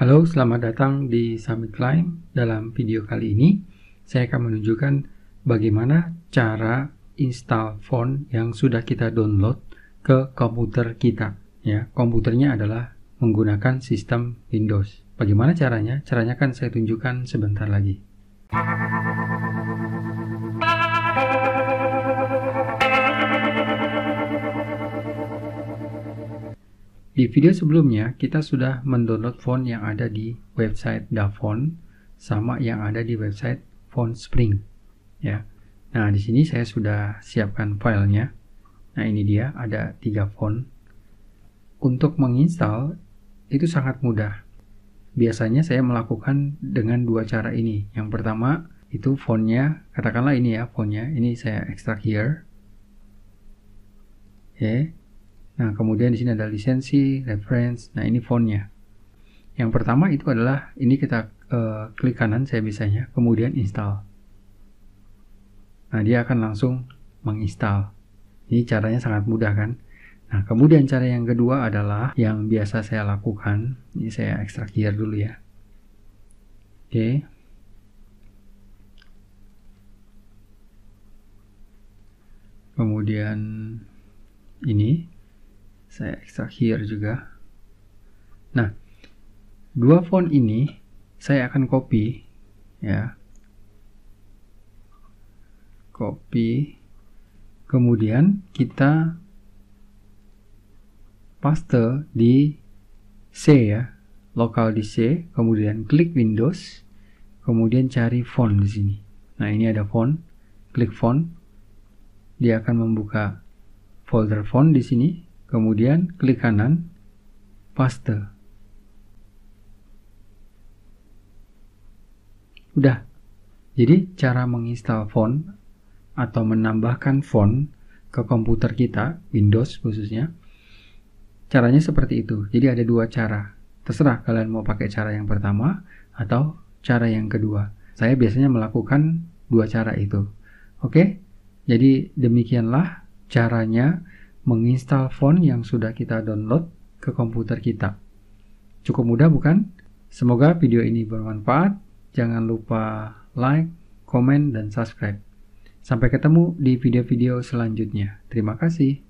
Halo, selamat datang di Summit Climb. Dalam video kali ini, saya akan menunjukkan bagaimana cara install font yang sudah kita download ke komputer kita. Ya, komputernya adalah menggunakan sistem Windows. Bagaimana caranya? Caranya akan saya tunjukkan sebentar lagi. Di video sebelumnya, kita sudah mendownload font yang ada di website Davon sama yang ada di website FontSpring. Ya. Nah, di sini saya sudah siapkan filenya. Nah, ini dia, ada tiga font. Untuk menginstal, itu sangat mudah. Biasanya saya melakukan dengan dua cara ini. Yang pertama, itu fontnya, katakanlah ini ya fontnya, ini saya ekstrak here. Oke, okay Nah, kemudian di sini ada lisensi, reference. Nah, ini fontnya. Yang pertama itu adalah ini kita uh, klik kanan saya bisanya, kemudian install. Nah, dia akan langsung menginstall. Ini caranya sangat mudah kan? Nah, kemudian cara yang kedua adalah yang biasa saya lakukan. Ini saya ekstrak year dulu ya. Oke. Okay. Kemudian ini saya ekstrak here juga nah dua font ini saya akan copy ya copy kemudian kita paste di C ya lokal di C kemudian klik Windows kemudian cari font di sini nah ini ada font klik font dia akan membuka folder font di sini Kemudian klik kanan, paste. Udah. Jadi cara menginstal font atau menambahkan font ke komputer kita, Windows khususnya, caranya seperti itu. Jadi ada dua cara. Terserah kalian mau pakai cara yang pertama atau cara yang kedua. Saya biasanya melakukan dua cara itu. Oke, jadi demikianlah caranya menginstal font yang sudah kita download ke komputer kita. Cukup mudah bukan? Semoga video ini bermanfaat. Jangan lupa like, komen, dan subscribe. Sampai ketemu di video-video selanjutnya. Terima kasih.